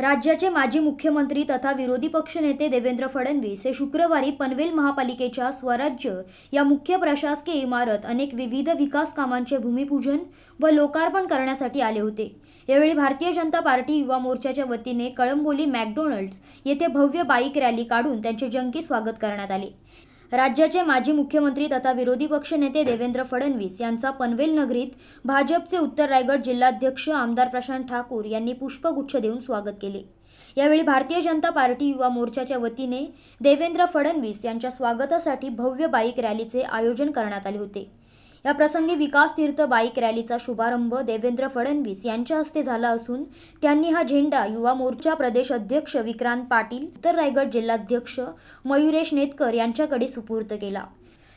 राज्याचे माजी मुख्यमंत्री तथा विरोधी पक्षनेते देवेंद्र फडणवीस हे शुक्रवारी पनवेल महापालिकेच्या स्वराज्य या मुख्य प्रशासकीय इमारत अनेक विविध विकास कामांचे भूमिपूजन व लोकार्पण करण्यासाठी आले होते यावेळी भारतीय जनता पार्टी युवा मोर्चाच्या वतीने कळंबोली मॅकडोनल्ड्स येथे भव्य बाईक रॅली काढून त्यांचे जंकी स्वागत करण्यात आले राज्याचे माजी मुख्यमंत्री तथा विरोधी पक्षनेते देवेंद्र फडणवीस यांचा पनवेल नगरीत भाजपचे उत्तर रायगड जिल्हाध्यक्ष आमदार प्रशांत ठाकूर यांनी पुष्पगुच्छ देऊन स्वागत केले यावेळी भारतीय जनता पार्टी युवा मोर्चाच्या वतीने देवेंद्र फडणवीस यांच्या स्वागतासाठी भव्य बाईक रॅलीचे आयोजन करण्यात आले होते या प्रसंगी विकास तीर्थ बाईक रॅलीचा शुभारंभ देवेंद्र फडणवीस यांच्या हस्ते झाला असून त्यांनी हा झेंडा युवा मोर्चा प्रदेश अध्यक्ष विक्रांत पाटील उत्तर रायगड जिल्हाध्यक्ष मयुरेश नेतकर यांच्याकडे सुपूर्त केला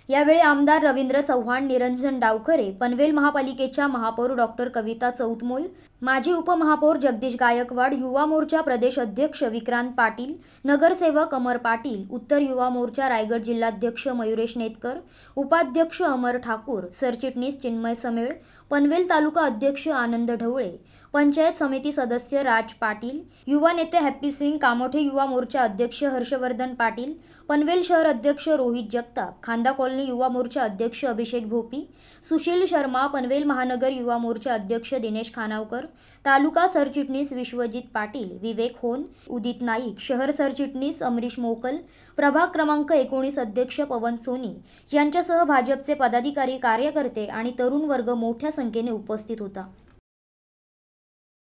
यावेळी आमदार रवींद्र चव्हाण निरंजन डावखरे पनवेल महापालिकेच्या महापौर डॉक्टर कविता चौतमोल माजी उपमहापौर जगदीश गायकवाड युवा मोर्चा प्रदेश अध्यक्ष विक्रांत पाटील नगरसेवक अमर पाटील उत्तर युवा मोर्चा रायगड जिल्हाध्यक्ष मयुरेश नेतकर उपाध्यक्ष अमर ठाकूर सरचिटणीस चिन्मय समेळ पनवेल तालुका अध्यक्ष आनंद ढवळे पंचायत समिती सदस्य राज पाटील युवा नेते हॅप्पी सिंग कामोठे युवा मोर्चा अध्यक्ष हर्षवर्धन पाटील पनवेल शहर अध्यक्ष रोहित जगताप खांदा कॉलनी पनवेल युवा मोर्चा अध्यक्ष अभिषेक भोपी सुशील शर्मा पनवेल महानगर युवा मोर्चा अध्यक्ष दिनेश खानावकर तालुका सरचिटणीस विश्वजित पाटील विवेक होन उदित नाईक शहर सरचिटणीस अमरीश मोकल प्रभाग क्रमांक एकोणीस अध्यक्ष पवन सोनी यांच्यासह भाजपचे पदाधिकारी कार्यकर्ते आणि तरुण वर्ग मोठ्या संख्येने उपस्थित होता